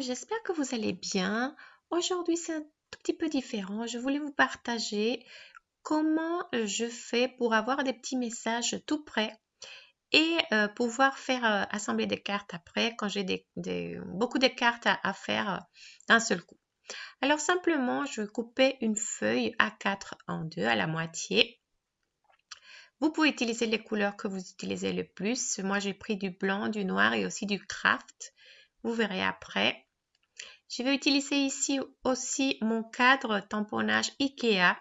j'espère que vous allez bien. Aujourd'hui, c'est un tout petit peu différent. Je voulais vous partager comment euh, je fais pour avoir des petits messages tout prêts et euh, pouvoir faire euh, assembler des cartes après quand j'ai beaucoup de cartes à, faire d'un seul coup. Alors simplement, je vais couper une feuille A4 en deux à la moitié. Vous pouvez utiliser les couleurs que vous utilisez le plus. Moi, j'ai pris du blanc, du noir et aussi du craft. Vous verrez après. Je vais utiliser ici aussi mon cadre tamponnage IKEA.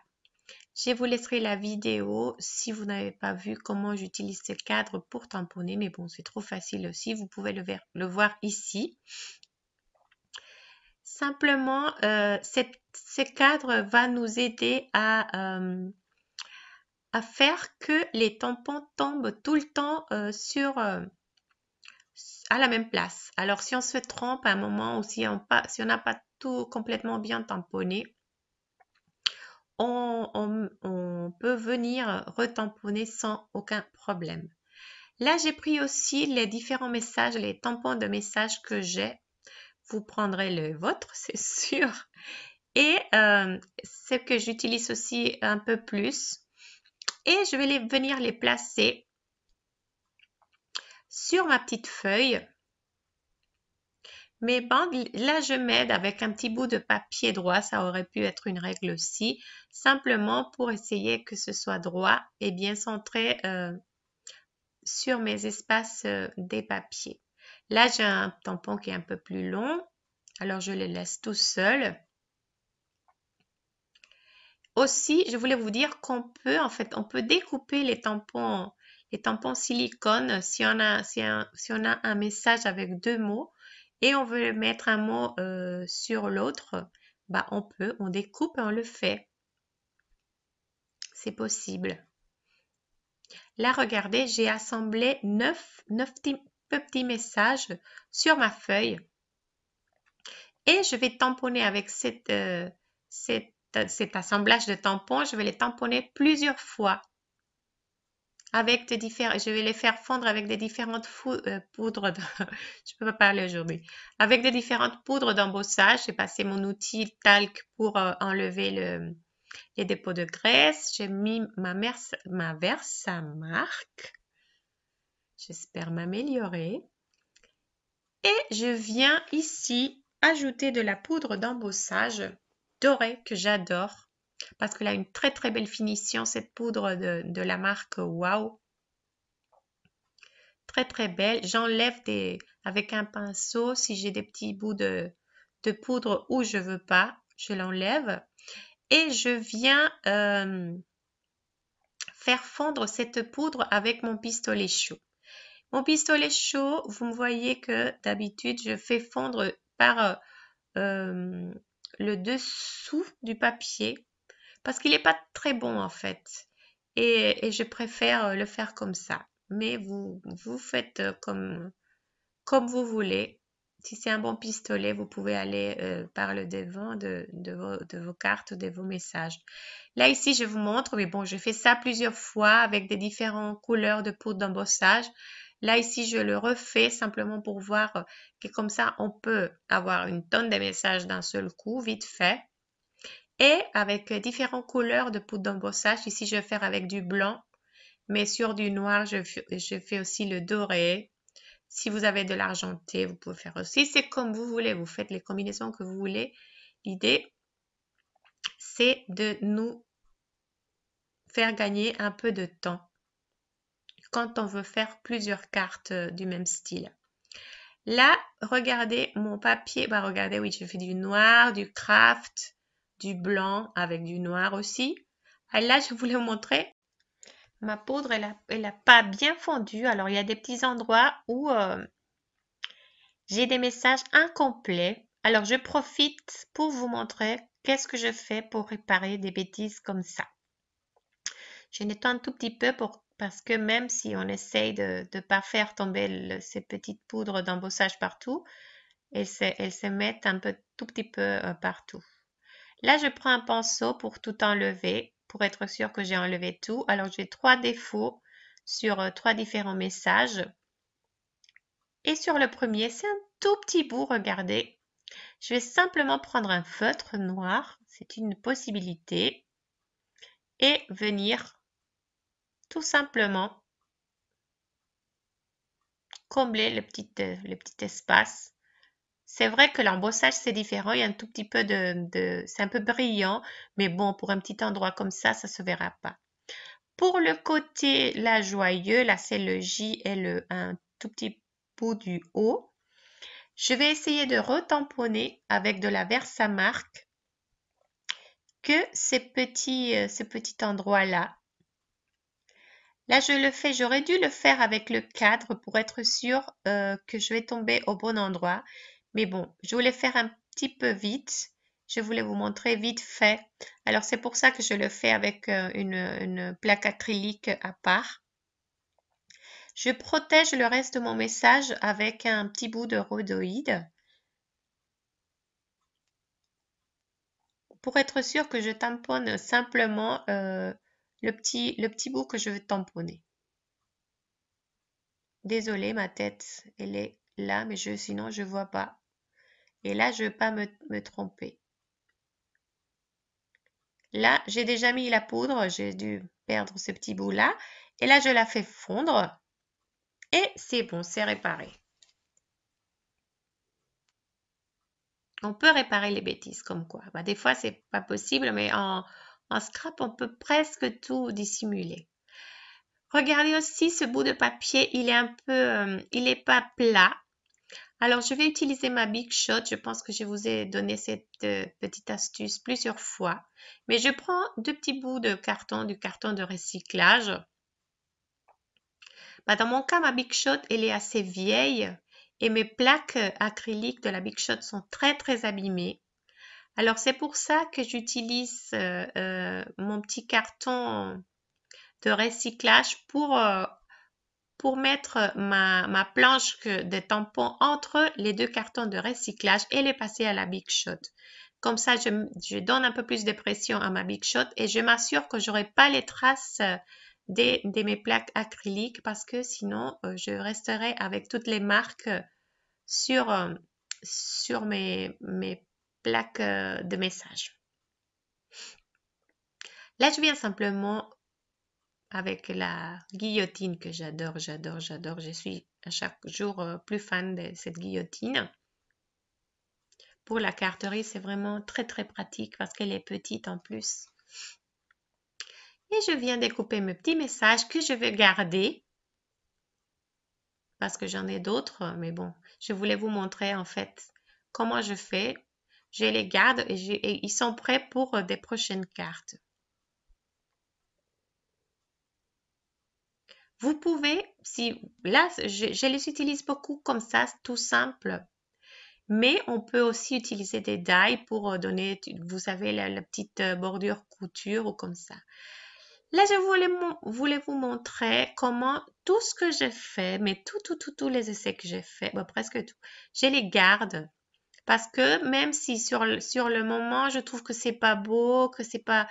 Je vous laisserai la vidéo si vous n'avez pas vu comment j'utilise ce cadre pour tamponner. Mais bon, c'est trop facile aussi. Vous pouvez le, voir ici. Simplement, euh, ce cadre va nous aider euh, à, faire que les tampons tombent tout le temps euh, sur à la même place. Alors, si on se trompe à un moment ou si on si n'a pas tout complètement bien tamponné, on, peut venir retamponner sans aucun problème. Là, j'ai pris aussi les différents messages, les tampons de messages que j'ai. Vous prendrez le vôtre, c'est sûr. Et euh, ce que j'utilise aussi un peu plus. Et je vais venir les placer sur ma petite feuille mes bandes, là je m'aide avec un petit bout de papier droit, ça aurait pu être une règle aussi, simplement pour essayer que ce soit droit et bien centré euh, sur mes espaces euh, des papiers. Là j'ai un tampon qui est un peu plus long, alors je le laisse tout seul. Aussi, je voulais vous dire qu'on peut, en fait, on peut découper les tampons les tampons silicone, si on, a, si, un, on a un message avec deux mots et on veut mettre un mot euh, sur l'autre, bah on peut, on découpe on le fait. C'est possible. Là, regardez, j'ai assemblé neuf petits messages sur ma feuille. Et je vais tamponner avec euh, euh, cet assemblage de tampons, je vais les tamponner plusieurs fois avec des différents, je vais les faire fondre avec des différentes euh, poudres, je peux pas parler aujourd'hui, avec des différentes poudres d'embossage. J'ai passé mon outil talc pour euh, enlever les dépôts de graisse. J'ai mis ma, verse ma marque. J'espère m'améliorer. Et je viens ici ajouter de la poudre d'embossage dorée que j'adore parce qu'elle a une très très belle finition, cette poudre de, la marque Wow. Très très belle. J'enlève des avec un pinceau si j'ai des petits bouts de, poudre où je ne veux pas, je l'enlève. Et je viens euh, faire fondre cette poudre avec mon pistolet chaud. Mon pistolet chaud, vous me voyez que d'habitude, je fais fondre par euh, le dessous du papier parce qu'il n'est pas très bon en fait. Et, je préfère euh, le faire comme ça. Mais vous, vous faites euh, comme, comme vous voulez. Si c'est un bon pistolet, vous pouvez aller euh, par le devant de, vos, de vos cartes, de vos messages. Là, ici, je vous montre, mais bon, je fais ça plusieurs fois avec des différentes couleurs de poudre d'embossage. Là, ici, je le refais simplement pour voir que comme ça, on peut avoir une tonne de messages d'un seul coup, vite fait et avec différentes couleurs de poudre d'embossage. Ici, je vais faire avec du blanc, mais sur du noir, je, fais aussi le doré. Si vous avez de l'argenté, vous pouvez faire aussi. C'est comme vous voulez, vous faites les combinaisons que vous voulez. L'idée, c'est de nous faire gagner un peu de temps quand on veut faire plusieurs cartes euh, du même style. Là, regardez mon papier. Bah, regardez, oui, je fais du noir, du craft, du blanc avec du noir aussi. Et ah, là, je voulais vous montrer. Ma poudre, elle n'a pas bien fondu. Alors, il y a des petits endroits où euh, j'ai des messages incomplets. Alors, je profite pour vous montrer qu'est-ce que je fais pour réparer des bêtises comme ça. Je nettoie un tout petit peu parce que même si on essaye de ne pas faire tomber ces petites poudres d'embossage partout, elles se, mettent un peu, tout petit peu euh, partout. Là, je prends un pinceau pour tout enlever, pour être sûr que j'ai enlevé tout. Alors, j'ai trois défauts sur euh, trois différents messages. Et sur le premier, c'est un tout petit bout, regardez. Je vais simplement prendre un feutre noir, c'est une possibilité, et venir tout simplement combler le petit, euh, le petit espace c'est vrai que l'embossage, c'est différent. Il y a un tout petit peu de, C'est un peu brillant, mais bon, pour un petit endroit comme ça, ça ne se verra pas. Pour le côté, la joyeux, là, c'est le J et le un tout petit bout du haut. Je vais essayer de retamponner avec de la Versamark que ces petits, euh, ce petit endroit-là. Là, je le fais, j'aurais dû le faire avec le cadre pour être sûre euh, que je vais tomber au bon endroit. Mais bon, je voulais faire un petit peu vite. Je voulais vous montrer vite fait. Alors, c'est pour ça que je le fais avec euh, une, plaque acrylique à part. Je protège le reste de mon message avec un petit bout de rhodoïde. Pour être sûr que je tamponne simplement euh, le, petit, le petit bout que je veux tamponner. Désolée, ma tête, elle est là, mais je, sinon je ne vois pas. Et là, je ne veux pas me, tromper. Là, j'ai déjà mis la poudre, j'ai dû perdre ce petit bout-là. Et là, je la fais fondre. Et c'est bon, c'est réparé. On peut réparer les bêtises comme quoi. Bah, des fois, c'est pas possible, mais en, scrap, on peut presque tout dissimuler. Regardez aussi ce bout de papier, il est un peu, euh, il n'est pas plat. Alors, je vais utiliser ma Big Shot. Je pense que je vous ai donné cette euh, petite astuce plusieurs fois. Mais je prends deux petits bouts de carton, du carton de recyclage. Bah, dans mon cas, ma Big Shot, elle est assez vieille et mes plaques euh, acryliques de la Big Shot sont très, très abîmées. Alors, c'est pour ça que j'utilise euh, mon petit carton de recyclage pour pour mettre euh, ma, planche de tampons entre les deux cartons de recyclage et les passer à la Big Shot. Comme ça, je, donne un peu plus de pression à ma Big Shot et je m'assure que j'aurai pas les traces euh, de, mes plaques acryliques parce que sinon, euh, je resterai avec toutes les marques sur, sur mes, mes plaques de messages. Là, je viens simplement avec la guillotine que j'adore, j'adore, j'adore. Je suis à chaque jour euh, plus fan de cette guillotine. Pour la carterie, c'est vraiment très très pratique parce qu'elle est petite en plus. Et je viens découper mes petits messages que je vais garder parce que j'en ai d'autres, mais bon, je voulais vous montrer en fait comment je fais. Je les garde et, et ils sont prêts pour euh, des prochaines cartes. Vous pouvez, si là, je, les utilise beaucoup comme ça, tout simple. Mais on peut aussi utiliser des die pour euh, donner, vous savez, la, petite euh, bordure couture ou comme ça. Là, je voulais, vous montrer comment tout ce que j'ai fait, mais tout, tout, tout, tous les essais que j'ai fait, bah, presque tout, je les garde. Parce que même si sur, sur le moment, je trouve que c'est pas beau, que c'est pas,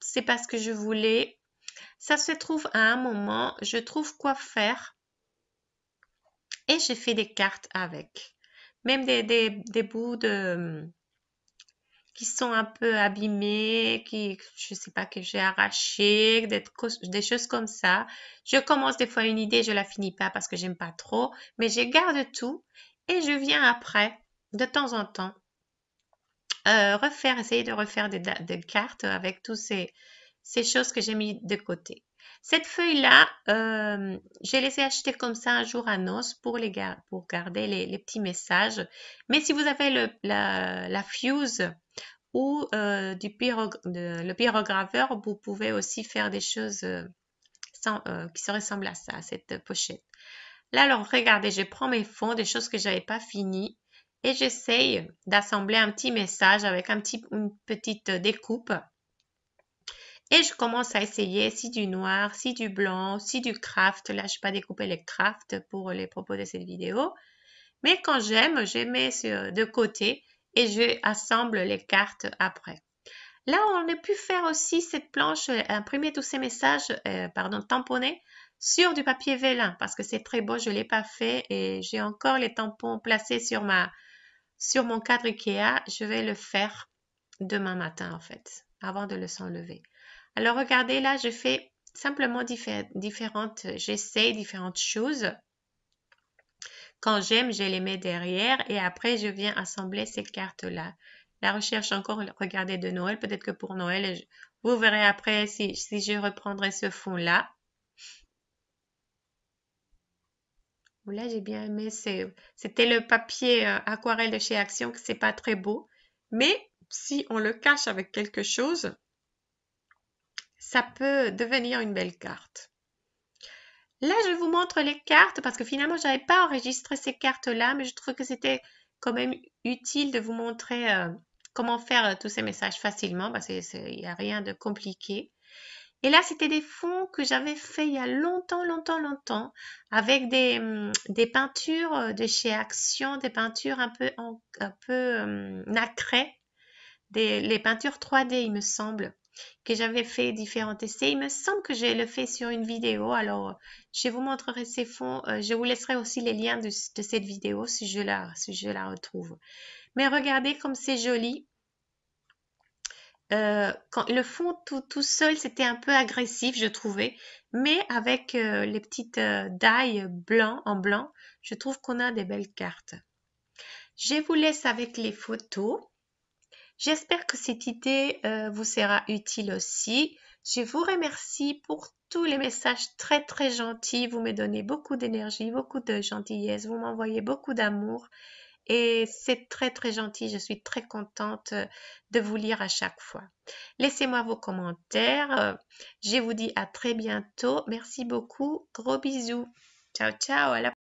c'est pas ce que je voulais, ça se trouve à un moment, je trouve quoi faire et j'ai fait des cartes avec. Même des, des, bouts de hum, qui sont un peu abîmés, qui, je sais pas, que j'ai arraché, des, choses comme ça. Je commence des fois une idée, je la finis pas parce que j'aime pas trop, mais je garde tout et je viens après, de temps en temps, euh, refaire, essayer de refaire des cartes avec tous ces, ces choses que j'ai mis de côté. Cette feuille-là, euh, je les ai comme ça un jour à NOS pour, les pour garder les, petits messages. Mais si vous avez le, la, la, fuse ou euh, du pyro, le pyrograveur, vous pouvez aussi faire des choses euh, sans, euh, qui se ressemblent à ça, à cette pochette. Là, alors, regardez, je prends mes fonds, des choses que j'avais pas finies, et j'essaye d'assembler un petit message avec un petit, une petite découpe et je commence à essayer si du noir, si du blanc, si du craft. Là, je vais pas découpé les crafts pour les propos de cette vidéo. Mais quand j'aime, je mets de côté et je assemble les cartes après. Là, on a pu faire aussi cette planche, euh, imprimer tous ces messages, euh, pardon, tamponnés sur du papier vélin parce que c'est très beau, je ne l'ai pas fait et j'ai encore les tampons placés sur, ma, sur mon cadre IKEA. Je vais le faire demain matin en fait, avant de le s'enlever. Alors regardez là, je fais simplement différentes, j'essaie différentes choses. Quand j'aime, je les mets derrière et après je viens assembler ces cartes-là. La recherche encore, regardez de Noël, peut-être que pour Noël, vous verrez après si, je reprendrai ce fond-là. Là, j'ai bien aimé. C'était le papier euh, aquarelle de chez Action, que c'est pas très beau. Mais si on le cache avec quelque chose, ça peut devenir une belle carte. Là, je vous montre les cartes parce que finalement, je n'avais pas enregistré ces cartes-là, mais je trouve que c'était quand même utile de vous montrer euh, comment faire euh, tous ces messages facilement parce qu'il n'y a rien de compliqué. Et là, c'était des fonds que j'avais fait il y a longtemps, longtemps, longtemps, avec des, hum, peintures euh, de chez Action, des peintures un peu, un peu hum, nacrées, des, les peintures 3D, il me semble que j'avais fait différents essais. Il me semble que j'ai le fait sur une vidéo, alors je vous montrerai ces fonds. Euh, je vous laisserai aussi les liens de, cette vidéo si je, la, retrouve. Mais regardez comme c'est joli. Euh, quand, le fond tout, seul, c'était un peu agressif, je trouvais. Mais avec euh, les petites euh, dailles blancs en blanc, je trouve qu'on a des belles cartes. Je vous laisse avec les photos. J'espère que cette idée euh, vous sera utile aussi. Je vous remercie pour tous les messages très très gentils. Vous me donnez beaucoup d'énergie, beaucoup de gentillesse. Vous m'envoyez beaucoup d'amour. Et c'est très très gentil, je suis très contente euh, de vous lire à chaque fois. Laissez-moi vos commentaires. Je vous dis à très bientôt. Merci beaucoup. Gros bisous. Ciao ciao. À la